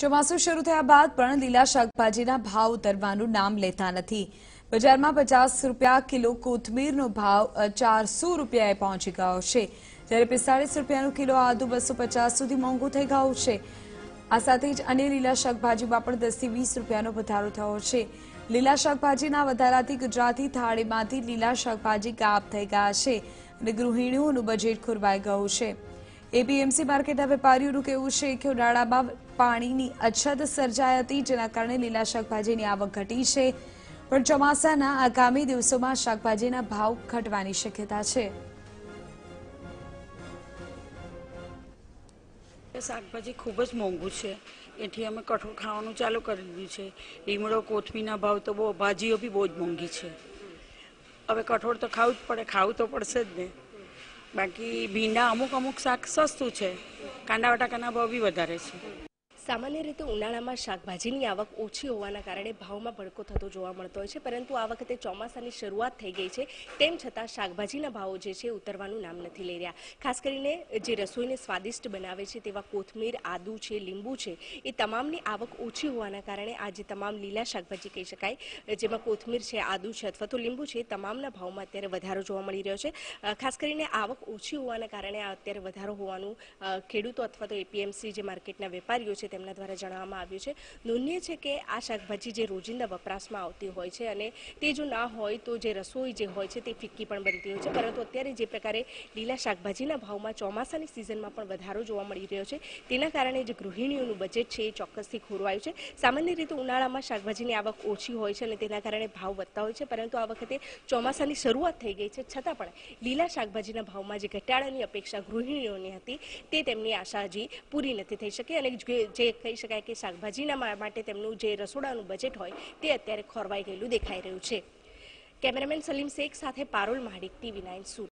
ચોમાસું શરૂ થયા બાદ પણ લીલા શાકભાજીના ભાવ ઉતરવાનું નામ લેતા નથી બજારમાં પચાસ રૂપિયા કિલો કોથમીરનો ભાવ ચારસો રૂપિયાએ પહોંચી ગયો છે જ્યારે પિસ્તાળીસ રૂપિયાનું કિલો આદુ બસો પચાસ સુધી મોંઘુ થઈ ગયું છે આ સાથે જ અન્ય લીલા શાકભાજીમાં પણ દસથી વીસ રૂપિયાનો વધારો થયો છે લીલા શાકભાજીના વધારાથી ગુજરાતી થાળીમાંથી લીલા શાકભાજી કાપ થઈ ગયા છે અને ગૃહિણીઓનું બજેટ ખોરવાઈ ગયું છે એપીએમસી માર્કેટના વેપારીઓનું કહેવું છે કે ઉનાળામાં પાણીની અછત સર્જાઈ હતી જેના કારણે લીલા શાકભાજીની આવક ઘટી છે પણ ચોમાસાના આગામી દિવસોમાં શાકભાજીના ભાવ ઘટવાની શક્યતા છે શાકભાજી ખૂબ જ મોંઘું છે એથી અમે કઠોળ ખાવાનું ચાલુ કરી દીધું છે લીમડો કોથમીના ભાવ તો બહુ ભાજીઓ બી બહુ જ મોંઘી છે હવે કઠોળ તો ખાવું જ પડે ખાવું તો પડશે જ ને બાકી ભીંડા અમુક અમુક શાક સસ્તું છે કાંદા બટાકાના ભાવ બી વધારે છે સામાન્ય રીતે ઉનાળામાં શાકભાજીની આવક ઓછી હોવાના કારણે ભાવમાં ભડકો થતો જોવા મળતો હોય છે પરંતુ આ વખતે ચોમાસાની શરૂઆત થઈ ગઈ છે તેમ છતાં શાકભાજીના ભાવો જે છે ઉતરવાનું નામ નથી લઈ રહ્યા ખાસ કરીને જે રસોઈને સ્વાદિષ્ટ બનાવે છે તેવા કોથમીર આદુ છે લીંબુ છે એ તમામની આવક ઓછી હોવાના કારણે આજે તમામ લીલા શાકભાજી કહી શકાય જેમાં કોથમીર છે આદુ છે અથવા તો લીંબુ છે તમામના ભાવમાં અત્યારે વધારો જોવા મળી રહ્યો છે ખાસ કરીને આવક ઓછી હોવાના કારણે અત્યારે વધારો હોવાનું ખેડૂતો અથવા તો એપીએમસી જે માર્કેટના વેપારીઓ છે તેમના દ્વારા જણાવવામાં આવ્યું છે નોંધનીય છે કે આ શાકભાજી જે રોજિંદા વપરાશમાં આવતી હોય છે અને તે જો ના હોય તો જે રસોઈ જે હોય છે તે ફિક્કી પણ બનતી હોય છે પરંતુ અત્યારે જે પ્રકારે લીલા શાકભાજીના ભાવમાં ચોમાસાની સિઝનમાં પણ વધારો જોવા મળી રહ્યો છે તેના કારણે જે ગૃહિણીઓનું બજેટ છે એ ચોક્કસથી ખોરવાયું છે સામાન્ય રીતે ઉનાળામાં શાકભાજીની આવક ઓછી હોય છે અને તેના કારણે ભાવ વધતા હોય છે પરંતુ આ વખતે ચોમાસાની શરૂઆત થઈ ગઈ છે છતાં પણ લીલા શાકભાજીના ભાવમાં જે ઘટાડાની અપેક્ષા ગૃહિણીઓની હતી તે તેમની આશા હજી પૂરી નથી થઈ શકી અને જે કહી શકાય કે શાકભાજીના માટે તેમનું જે રસોડાનું બજેટ હોય તે અત્યારે ખોરવાઈ ગયેલું દેખાઈ રહ્યું છે કેમેરામેન સલીમ શેખ સાથે પારોલ મહાડિક ટીવી નાઇન સુરત